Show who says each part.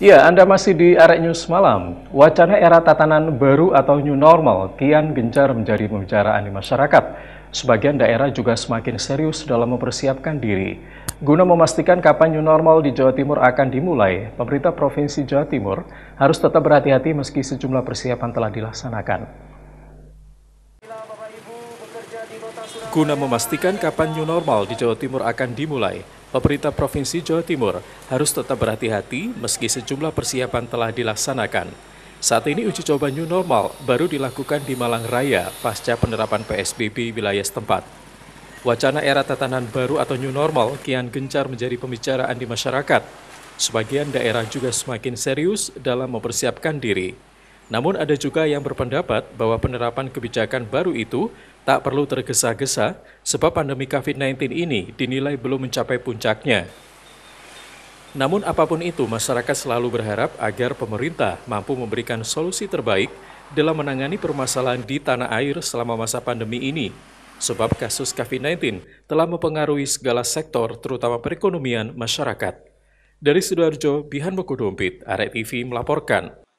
Speaker 1: Ya, Anda masih di Arek News Malam. Wacana era tatanan baru atau new normal kian gencar menjadi pembicaraan di masyarakat. Sebagian daerah juga semakin serius dalam mempersiapkan diri. Guna memastikan kapan new normal di Jawa Timur akan dimulai, pemerintah Provinsi Jawa Timur harus tetap berhati-hati meski sejumlah persiapan telah dilaksanakan. Guna memastikan kapan new normal di Jawa Timur akan dimulai, pemerintah Provinsi Jawa Timur harus tetap berhati-hati meski sejumlah persiapan telah dilaksanakan. Saat ini uji coba new normal baru dilakukan di Malang Raya pasca penerapan PSBB wilayah setempat. Wacana era tatanan baru atau new normal kian gencar menjadi pembicaraan di masyarakat. Sebagian daerah juga semakin serius dalam mempersiapkan diri. Namun ada juga yang berpendapat bahwa penerapan kebijakan baru itu tak perlu tergesa-gesa sebab pandemi COVID-19 ini dinilai belum mencapai puncaknya. Namun apapun itu, masyarakat selalu berharap agar pemerintah mampu memberikan solusi terbaik dalam menangani permasalahan di tanah air selama masa pandemi ini. Sebab kasus COVID-19 telah mempengaruhi segala sektor, terutama perekonomian masyarakat. Dari Sidoarjo, Bihan Mokodompit, Arek TV melaporkan.